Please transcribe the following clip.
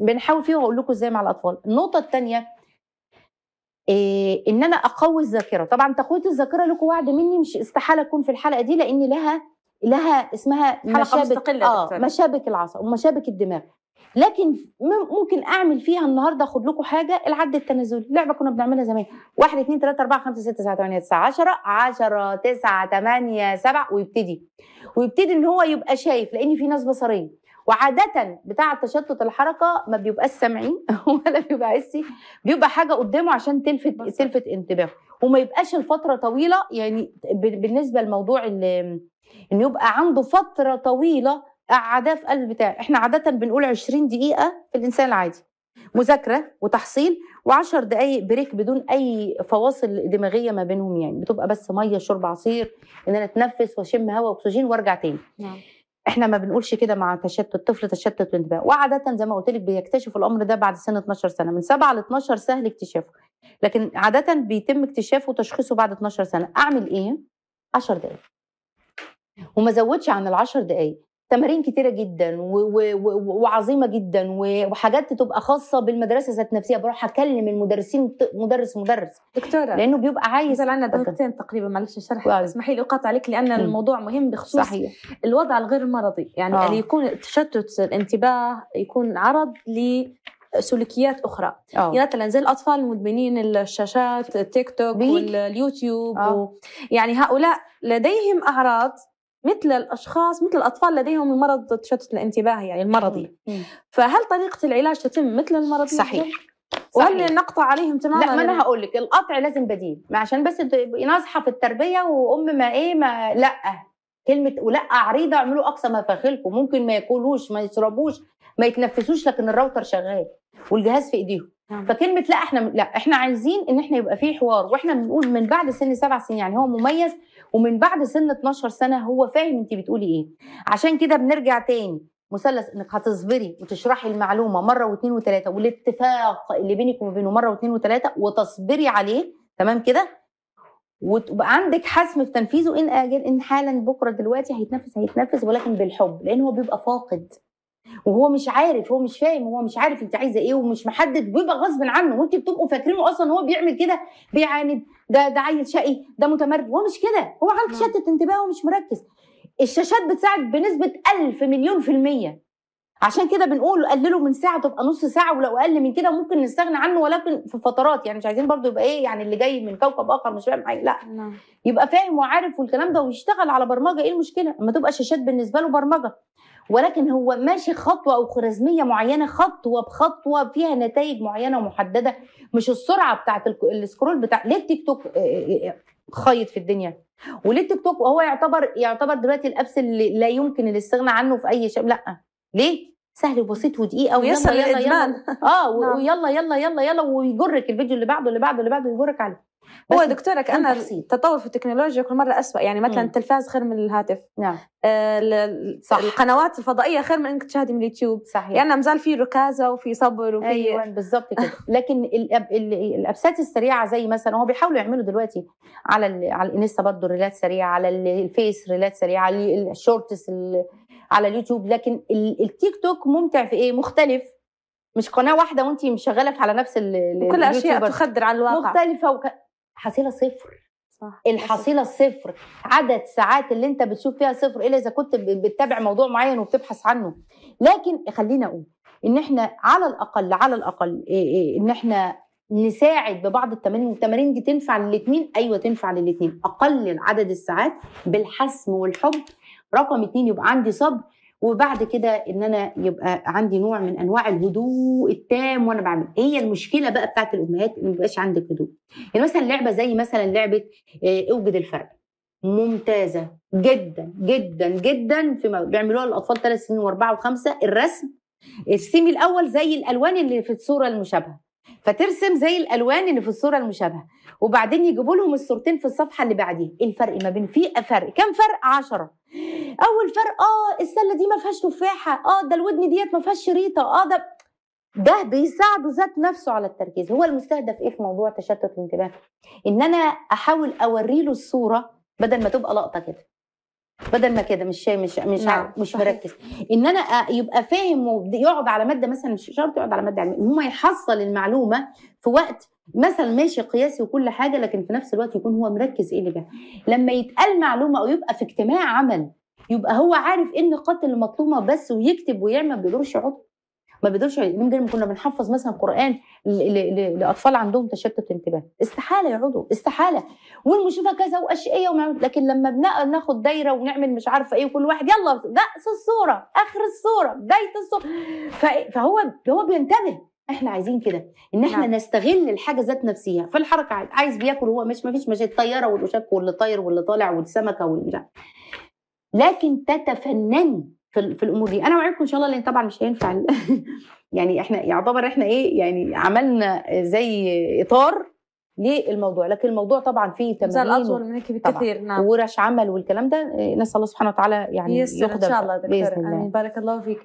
بنحاول فيهم واقول لكم ازاي مع الاطفال النقطه الثانيه إيه ان انا اقوي الذاكره طبعا تقويه الذاكره لكم وعد مني مش استحاله اكون في الحلقه دي لان لها لها اسمها حلقه مشابك مستقله اه مشابك العصب ومشابك الدماغ لكن ممكن اعمل فيها النهارده اخد لكم حاجه العد التنازلي لعبه كنا بنعملها زمان 1 2 3 4 5 6 7 8 9 10 10 9 8 7 ويبتدي ويبتدي ان هو يبقى شايف لان في ناس بصريه وعاده بتاع تشتت الحركه ما بيبقاش سامعي ولا بيبقى حسي بيبقى حاجه قدامه عشان تلفت تلفت انتباهه وما يبقاش الفتره طويله يعني بالنسبه لموضوع ان يبقى عنده فتره طويله قعداه في قلب بتاع احنا عاده بنقول 20 دقيقه في الانسان العادي مذاكره وتحصيل و10 دقائق بريك بدون اي فواصل دماغيه ما بينهم يعني بتبقى بس ميه شرب عصير ان انا اتنفس واشم هواء اكسجين وارجع تاني نعم. احنا ما بنقولش كده مع تشتت طفل تشتت الانتباه وعاده زي ما قلت لك بيكتشف الامر ده بعد سن 12 سنه من 7 ل 12 سهل اكتشافه لكن عاده بيتم اكتشافه وتشخيصه بعد 12 سنه اعمل ايه 10 دقائق وما زودش عن ال 10 دقائق تمارين كتيره جدا وعظيمه جدا وحاجات تبقى خاصه بالمدرسه ذات نفسها بروح اكلم المدرسين مدرس مدرس دكتوره لانه بيبقى عايز عندنا دقيقتين تقريبا معلش الشرح اسمحي لي اقاطع عليك لان الموضوع مهم بخصوص صحيح. الوضع الغير مرضي يعني آه. اللي يكون تشتت الانتباه يكون عرض ل سلوكيات اخرى أوه. يعني مثلا زي الاطفال المدمنين الشاشات التيك توك واليوتيوب آه. و... يعني هؤلاء لديهم اعراض مثل الاشخاص مثل الاطفال لديهم المرض التشتت الانتباهي يعني المرضي فهل طريقه العلاج تتم مثل المرض صحيح وهل نقطع عليهم تماما لا ما انا هقول لك القطع لازم بديل ما عشان بس ناصحه في التربيه وام ما ايه ما لا كلمه ولا عريضه اعملوا اقصى ما ممكن ما ياكلوش ما يشربوش ما يتنفسوش لكن الراوتر شغال والجهاز في ايديهم نعم. فكلمه لا احنا لا احنا عايزين ان احنا يبقى فيه حوار واحنا بنقول من بعد سن سبع سنين يعني هو مميز ومن بعد سن 12 سنه هو فاهم انت بتقولي ايه عشان كده بنرجع تاني مثلث انك هتصبري وتشرحي المعلومه مره واثنين وثلاثه والاتفاق اللي بينك وبينه مره واثنين وثلاثه وتصبري عليه تمام كده وتبقى عندك حسم في تنفيذه ان اجل ان حالا بكره دلوقتي هيتنفس هيتنفس ولكن بالحب لان هو بيبقى فاقد وهو مش عارف هو مش فاهم هو مش عارف انت عايزه ايه ومش محدد بيبقى غصب عنه وانت بتبقوا فاكرينه اصلا هو بيعمل كده بيعاند ده ده عيل شقي ده متمرد هو مش كده هو عنده نعم. شتت انتباه ومش مركز الشاشات بتساعد بنسبه 1000 مليون في الميه عشان كده بنقول قللوا من ساعه تبقى نص ساعه ولو اقل من كده ممكن نستغنى عنه ولكن في فترات يعني مش عايزين برضو يبقى ايه يعني اللي جاي من كوكب اخر مش فاهم حاجه لا نعم. يبقى فاهم وعارف والكلام ده ويشتغل على برمجه ايه المشكله اما تبقى شاشات بالنسبه له برمجه ولكن هو ماشي خطوه او خوارزميه معينه خطوه بخطوه فيها نتائج معينه ومحدده مش السرعه بتاعه السكرول بتاع ليه التيك توك آه، آه، آه، خيط في الدنيا وليه التيك توك هو يعتبر يعتبر دلوقتي الابس اللي لا يمكن الاستغناء عنه في اي شيء لا ليه سهل وبسيط ودقيقه ويصل يلا يلا, يلا اه نعم. ويلا يلا يلا يلا ويجرك الفيديو اللي بعده اللي بعده اللي بعده يجرك عليه هو دكتورك انا تطور في التكنولوجيا كل مره أسوأ يعني مثلا التلفاز خير من الهاتف نعم آه صح. القنوات الفضائيه خير من انك تشاهدي من اليوتيوب صحيح يعني مازال في ركازه وفي صبر وفي ايوه بالظبط كده لكن الأب... الابسات السريعه زي مثلا هو بيحاولوا يعملوا دلوقتي على ال... على الانستا برضه ريلات سريعه على الفيس ريلات سريعه على الشورتس ال... على اليوتيوب لكن ال... التيك توك ممتع في ايه مختلف مش قناه واحده وانت مشغله على نفس ال... كل الاشياء تخدر على الواقع مختلفه وك... حصيله صفر صح. الحصيله الصفر عدد ساعات اللي انت بتشوف فيها صفر الا اذا كنت بتتابع موضوع معين وبتبحث عنه لكن خلينا اقول ان احنا على الاقل على الاقل إيه، إيه، ان احنا نساعد ببعض التمارين والتمارين دي تنفع للاثنين ايوه تنفع للاثنين اقلل عدد الساعات بالحسم والحب رقم اتنين يبقى عندي صبر وبعد كده ان انا يبقى عندي نوع من انواع الهدوء التام وانا بعمل هي المشكله بقى بتاعت الامهات ان ما يبقاش عندك هدوء يعني مثلا لعبه زي مثلا لعبه آه، اوجد الفرق ممتازه جدا جدا جدا في بيعملوها الاطفال ثلاث سنين واربعه وخمسه الرسم السيمي الاول زي الالوان اللي في الصوره المشابهه فترسم زي الالوان اللي في الصوره المشابهه وبعدين يجيبوا لهم الصورتين في الصفحه اللي بعديها ايه الفرق ما بين في فرق كم فرق 10 اول فرق اه السله دي ما فيهاش تفاحه اه ده الودن ديت ما فيهاش شريطه اه ده ده بيساعده ذات نفسه على التركيز هو المستهدف ايه في موضوع تشتت الانتباه ان انا احاول اوري له الصوره بدل ما تبقى لقطه كده بدل ما كده مش مش مش نعم. مش مركز ان انا آه، يبقى فاهم ويقعد على ماده مثلا مش شرط يقعد على ماده علميه ان هو يحصل المعلومه في وقت مثلا ماشي قياسي وكل حاجه لكن في نفس الوقت يكون هو مركز ايه اللي جاي لما يتقال معلومه او يبقى في اجتماع عمل يبقى هو عارف ايه النقاط اللي مطلوبه بس ويكتب ويعمل ما بيقدرش يقعد ما بيقدرش من غير ما كنا بنحفظ مثلا قران لاطفال عندهم تشتت انتباه استحاله يقعدوا استحاله والمشرفه كذا واشقيه ومعمل. لكن لما ناخد دايره ونعمل مش عارفه ايه وكل واحد يلا نقص الصوره اخر الصوره بدايه الصوره فهو هو بينتبه احنا عايزين كده ان احنا نعم. نستغل الحاجه ذات نفسها فالحركه عايز بياكل هو مش مفيش مشاكل الطياره والوشك واللي طاير واللي طالع والسمكه واللي لكن تتفنني في, في الامور دي انا وعدكم ان شاء الله لان طبعا مش هينفع يعني احنا يعتبر احنا ايه يعني عملنا زي اطار للموضوع لكن الموضوع طبعا فيه تمارين اطول منك بكثير نعم ورش عمل والكلام ده إيه، نسال الله سبحانه وتعالى يعني يسر ان شاء الله دكتور باذن الله بارك الله فيك